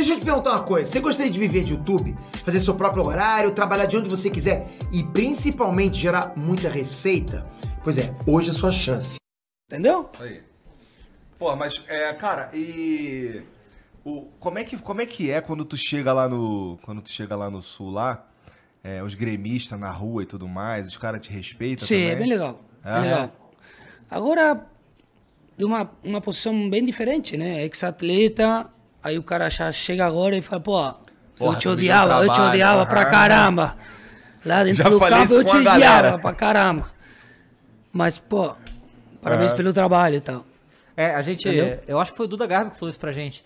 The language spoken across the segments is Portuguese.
Deixa eu te perguntar uma coisa. Você gostaria de viver de YouTube? Fazer seu próprio horário, trabalhar de onde você quiser e principalmente gerar muita receita? Pois é, hoje é a sua chance. Entendeu? Isso aí. Pô, mas, é, cara, e. O, como, é que, como é que é quando tu chega lá no. Quando tu chega lá no sul lá? É, os gremistas na rua e tudo mais, os caras te respeitam. Sim, é também. é bem legal. É. legal. Agora, de uma, uma posição bem diferente, né? Ex-atleta, Aí o cara chega agora e fala, pô, Porra, eu te tá odiava, trabalho, eu te odiava pra caramba. Lá dentro Já do carro eu te odiava pra caramba. Mas, pô, parabéns pelo trabalho e tal. É, a gente. Entendeu? Eu acho que foi o Duda Garbo que falou isso pra gente.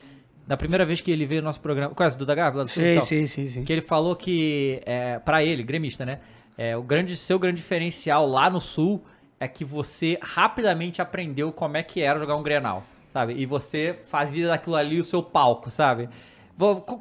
Da primeira vez que ele veio no nosso programa. Quase, Duda Garbo, lá do sim, sim, sim, sim. Que ele falou que, é, pra ele, gremista, né? É, o grande, seu grande diferencial lá no Sul é que você rapidamente aprendeu como é que era jogar um Grenal sabe? E você fazia daquilo ali o seu palco, sabe?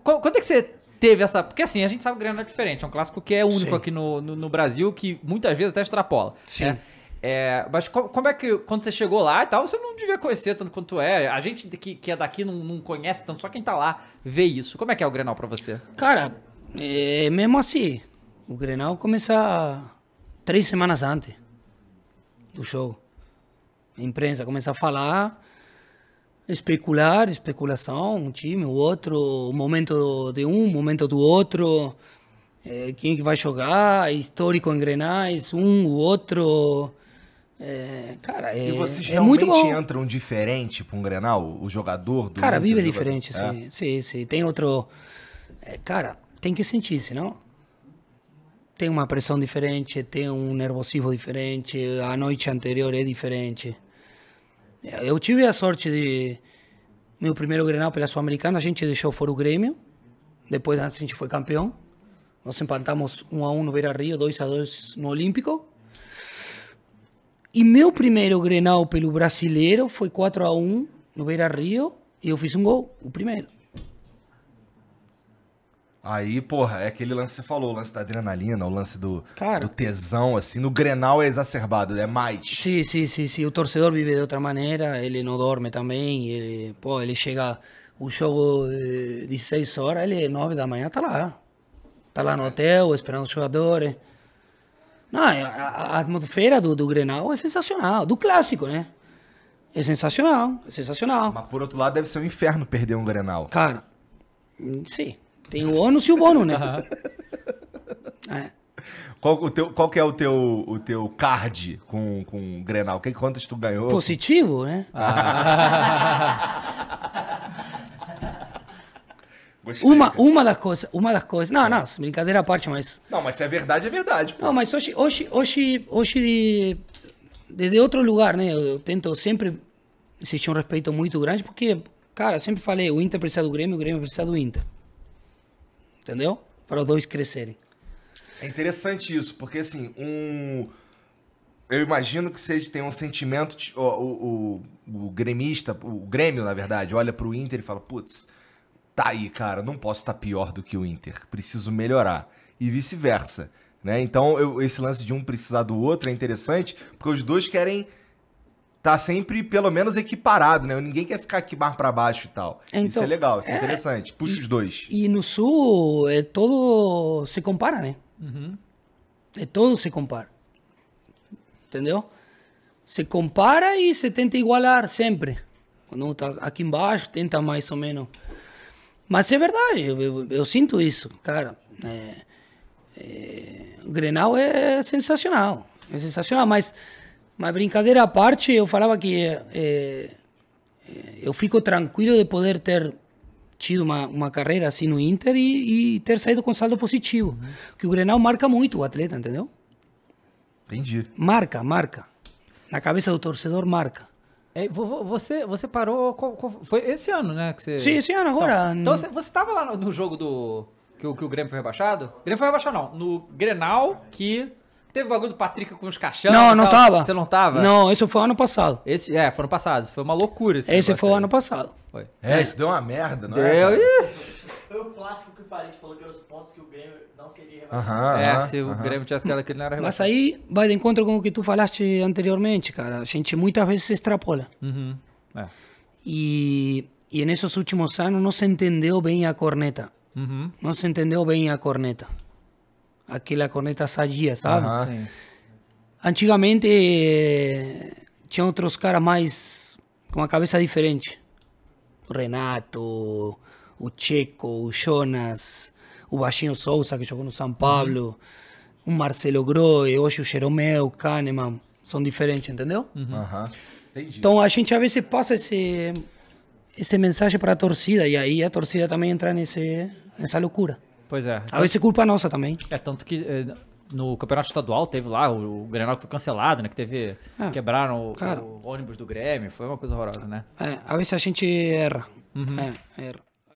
Quando é que você teve essa. Porque assim, a gente sabe que o Grenal é diferente, é um clássico que é único Sim. aqui no, no, no, Brasil, que muitas vezes até extrapola. Né? Sim. Né? É, mas como é que quando você chegou lá e tal, você não devia conhecer tanto quanto é? A gente que, que é daqui não, não conhece tanto, só quem tá lá vê isso. Como é que é o Grenal para você? Cara, é, mesmo assim, o Grenal começa três semanas antes do show. A imprensa começa a falar especular, especulação, um time, o outro, o momento de um, o momento do outro, é, quem que vai jogar, histórico em Grenais, um, o outro. Eh, é, cara, é, e vocês realmente entram diferente para um Grenal? O jogador do. Cara, vive diferente, é? sim, sim, sim. Tem outro. Eh, cara, tem que sentir, senão. Tem uma pressão diferente, tem um nervosismo diferente, a noite anterior é diferente. Eu tive a sorte de. Meu primeiro grenal pela Sul-Americana, a gente deixou fora o Grêmio. Depois a gente foi campeão. Nós empatamos 1 um a 1 um no Beira Rio, 2 a 2 no Olímpico. E meu primeiro grenal pelo brasileiro foi 4 a 1 no Beira Rio. E eu fiz um gol, o primeiro. Aí, porra, é aquele lance que você falou, o lance da adrenalina, o lance do, do tesão, assim. No Grenal é exacerbado, é mais. Sim, sim, sim, sim. O torcedor vive de outra maneira, ele não dorme também. Ele, pô, ele chega o jogo eh, de 6 horas, ele 9 da manhã tá lá. Tá lá no hotel, esperando os jogadores. Não, a, atmosfera do, do Grenal é sensacional. Do clássico, né? É sensacional, é sensacional. Mas por outro lado, deve ser um inferno perder um Grenal. Cara, hum, sim. Tem o ônus e o bônus, né? Uhum. É. Qual, o teu, qual que é o teu, o teu card com, com o Grenal? Que, quantas tu ganhou? Positivo, né? Ah. uma, uma das coisas, uma das coisas. Não, não, é. brincadeira à parte, mas. Não, mas se é verdade, é verdade. Pô. Não, mas hoje, hoje, hoje, hoje, desde outro lugar, né? Eu, eu tento sempre existir um respeito muito grande, porque, cara, sempre falei, o Inter precisa do Grêmio, o Grêmio precisa do Inter entendeu? Para os dois crescerem. É interessante isso, porque assim, um. Eu imagino que seja tem um sentimento. De, o, o, o, o gremista, o Grêmio, na verdade, olha para o Inter e fala: putz, tá aí, cara, não posso estar tá pior do que o Inter, preciso melhorar. E vice-versa. Né? Então, eu, esse lance de um precisar do outro é interessante, porque os dois querem tá sempre pelo menos equiparado, né? Ninguém quer ficar aqui mar para baixo e tal. Então, isso é legal, isso é, é interessante. Puxa e, os dois. E no sul é todo se compara, né? Uhum. É todo se compara. Entendeu? Se compara e se tenta igualar sempre. Quando tá aqui embaixo, tenta mais ou menos. Mas é verdade, eu, eu, eu sinto isso, cara. É, é, o Grenal é sensacional. É sensacional, mas mas brincadeira à parte, eu falava que é, eu fico tranquilo de poder ter tido uma, uma carreira assim no Inter e, e ter saído com saldo positivo. Uhum. Que o Grenal marca muito o atleta, entendeu? Entendi. Marca, marca. Na cabeça do torcedor, marca. É, você, você parou. Foi esse ano, né? Que você... Sim, esse ano então, agora. Então, então você estava lá no, no jogo do. Que, que o Grêmio foi rebaixado? O Grêmio foi rebaixado, não. No Grenal, que Teve bagulho do Patrick com os caixão? Não, não tava. Você não tava? Não, esse foi ano passado. Esse, é, foi ano passado. Foi uma loucura esse Esse foi aí. ano passado. Foi. É, é, isso deu uma merda, não deu, é? Deu. Foi o plástico que o Farid falou que eram os pontos que o Grêmio não seria rebaixado. é, se o Grêmio tivesse quedado aquele não era rebaixado. Mas aí vai de encontro com o que tu falaste anteriormente, cara. A gente muitas vezes se extrapola. Uhum. É. E, e nesses últimos anos não se entendeu bem a corneta. Uhum. Não se entendeu bem a corneta aquela corneta sadia, sabe? Uhum. Antigamente eh, tinha outros caras mais com uma cabeça diferente. O Renato, o Checo, o Jonas, o Baixinho Souza que jogou no São Paulo, uhum. o Marcelo Groe, hoje o Jeromeu, o Kahneman, são diferentes, entendeu? Uhum. Uhum. Então a gente às vezes passa esse esse mensagem para a torcida e aí a torcida também entra nesse nessa loucura. Pois é. aí ah, vezes é culpa nossa também. É, tanto que eh, no campeonato estadual teve lá o, o Grenal que foi cancelado, né? Que teve. É, quebraram o, o, ônibus do Grêmio. Foi uma coisa horrorosa, né? É, às vezes a gente erra. Uhum. É, erra.